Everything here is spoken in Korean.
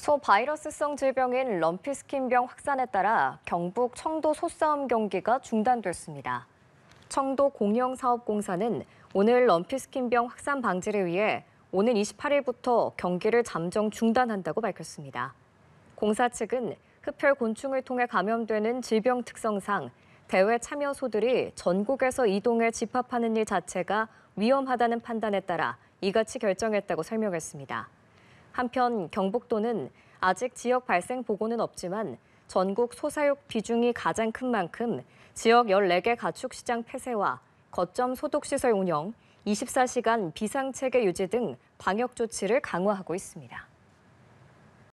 소 바이러스성 질병인 럼피스킨병 확산에 따라 경북 청도 소싸움 경기가 중단됐습니다. 청도 공영사업공사는 오늘 럼피스킨병 확산 방지를 위해 오는 28일부터 경기를 잠정 중단한다고 밝혔습니다. 공사 측은 흡혈 곤충을 통해 감염되는 질병 특성상 대회 참여 소들이 전국에서 이동해 집합하는 일 자체가 위험하다는 판단에 따라 이같이 결정했다고 설명했습니다. 한편 경북도는 아직 지역 발생 보고는 없지만 전국 소사육 비중이 가장 큰 만큼 지역 14개 가축시장 폐쇄와 거점 소독시설 운영, 24시간 비상체계 유지 등 방역 조치를 강화하고 있습니다.